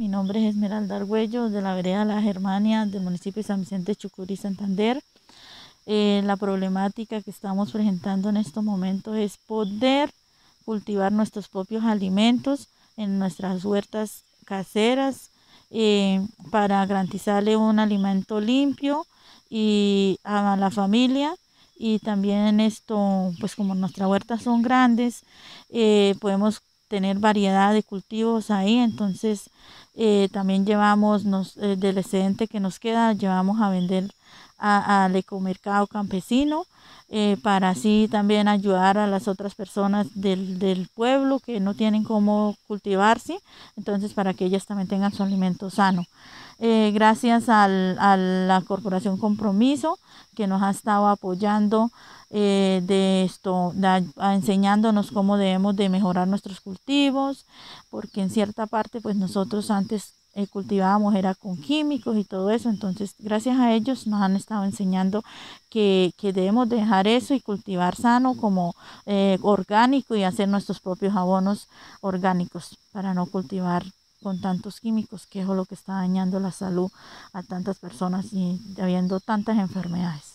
mi nombre es Esmeralda Argüello, de la vereda La Germania, del municipio de San Vicente Chucurí, Santander. Eh, la problemática que estamos presentando en estos momentos es poder cultivar nuestros propios alimentos en nuestras huertas caseras eh, para garantizarle un alimento limpio y a la familia y también esto pues como nuestras huertas son grandes eh, podemos tener variedad de cultivos ahí, entonces eh, también llevamos nos, eh, del excedente que nos queda, llevamos a vender al ecomercado campesino eh, para así también ayudar a las otras personas del, pueblo que no tienen cómo cultivarse, entonces para que ellas también tengan su alimento sano. Eh, gracias al, a la Corporación Compromiso que nos ha estado apoyando eh, de esto, enseñándonos cómo debemos de mejorar nuestros cultivos, porque en cierta parte pues nosotros antes eh, cultivábamos era con químicos y todo eso. Entonces, gracias a ellos nos han estado enseñando que, debemos dejar eso y cultivar sano como eh, orgánico y hacer nuestros propios abonos orgánicos para no cultivar con tantos químicos, que es lo que está dañando la salud a tantas personas y habiendo tantas enfermedades.